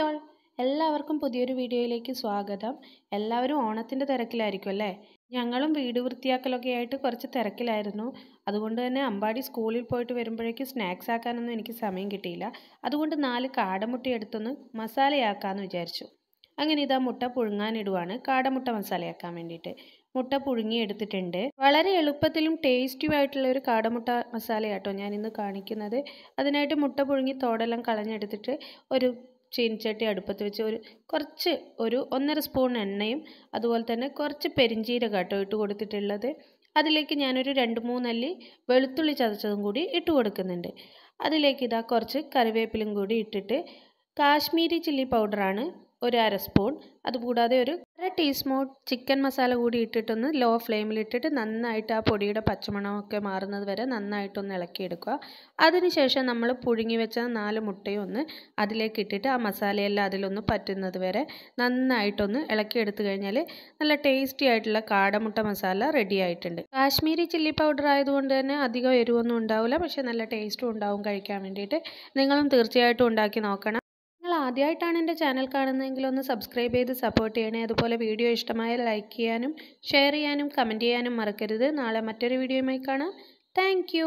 hi all എല്ലാവർക്കും പുതിയൊരു വീഡിയോയിലേക്ക് സ്വാഗതം എല്ലാവരും ഓണത്തിൻ്റെ തിരക്കിലായിരിക്കും അല്ലേ ഞങ്ങളും വീട് വൃത്തിയാക്കലൊക്കെ ആയിട്ട് കുറച്ച് തിരക്കിലായിരുന്നു അതുകൊണ്ട് തന്നെ അമ്പാടി സ്കൂളിൽ പോയിട്ട് വരുമ്പോഴേക്കും സ്നാക്സ് ആക്കാനൊന്നും എനിക്ക് സമയം കിട്ടിയില്ല അതുകൊണ്ട് നാല് കാടമുട്ട എടുത്തൊന്ന് മസാലയാക്കാമെന്ന് വിചാരിച്ചു അങ്ങനെ ഇതാ മുട്ട പുഴുങ്ങാനിടുവാണ് കാടമുട്ട മസാലയാക്കാൻ വേണ്ടിയിട്ട് മുട്ട പുഴുങ്ങി എടുത്തിട്ടുണ്ട് വളരെ എളുപ്പത്തിലും ടേസ്റ്റിയുമായിട്ടുള്ള ഒരു കാടമുട്ട മസാലയാട്ടോ ഞാൻ ഇന്ന് കാണിക്കുന്നത് അതിനായിട്ട് മുട്ട പുഴുങ്ങി തോടെല്ലാം കളഞ്ഞെടുത്തിട്ട് ഒരു ചീനിച്ചട്ടി അടുപ്പത്ത് വെച്ച് ഒരു കുറച്ച് ഒരു ഒന്നര സ്പൂൺ എണ്ണയും അതുപോലെ തന്നെ കുറച്ച് പെരിഞ്ചീരക കേട്ടോ ഇട്ട് കൊടുത്തിട്ടുള്ളത് അതിലേക്ക് ഞാനൊരു രണ്ട് മൂന്നല്ലി വെളുത്തുള്ളി ചതച്ചതും കൂടി ഇട്ട് കൊടുക്കുന്നുണ്ട് അതിലേക്ക് ഇതാ കുറച്ച് കറിവേപ്പിലും കൂടി ഇട്ടിട്ട് കാശ്മീരി ചില്ലി പൗഡറാണ് ഒരു അര സ്പൂൺ അതുകൂടാതെ ഒരു ടീസ്പൂൺ ചിക്കൻ മസാല കൂടി ഇട്ടിട്ടൊന്ന് ലോ ഫ്ലെയിമിലിട്ടിട്ട് നന്നായിട്ട് ആ പൊടിയുടെ പച്ചമണമൊക്കെ മാറുന്നത് വരെ നന്നായിട്ടൊന്ന് ഇളക്കിയെടുക്കുക അതിനുശേഷം നമ്മൾ പുഴുങ്ങി വെച്ച നാല് മുട്ടയും ഒന്ന് അതിലേക്ക് ഇട്ടിട്ട് ആ മസാലയെല്ലാം അതിലൊന്ന് പറ്റുന്നത് വരെ നന്നായിട്ടൊന്ന് ഇളക്കിയെടുത്തു കഴിഞ്ഞാൽ നല്ല ടേസ്റ്റി ആയിട്ടുള്ള കാടമുട്ട മസാല റെഡി ആയിട്ടുണ്ട് കാശ്മീരി ചില്ലി പൗഡർ ആയതുകൊണ്ട് തന്നെ അധികം എരിവൊന്നും ഉണ്ടാവില്ല പക്ഷേ നല്ല ടേസ്റ്റും ഉണ്ടാവും കഴിക്കാൻ വേണ്ടിയിട്ട് നിങ്ങളും തീർച്ചയായിട്ടും ഉണ്ടാക്കി നോക്കണം ആദ്യമായിട്ടാണ് എൻ്റെ ചാനൽ കാണുന്നതെങ്കിൽ ഒന്ന് സബ്സ്ക്രൈബ് ചെയ്ത് സപ്പോർട്ട് ചെയ്യണേ അതുപോലെ വീഡിയോ ഇഷ്ടമായ ലൈക്ക് ചെയ്യാനും ഷെയർ ചെയ്യാനും കമൻറ്റ് ചെയ്യാനും മറക്കരുത് നാളെ മറ്റൊരു വീഡിയോയുമായി കാണാം താങ്ക്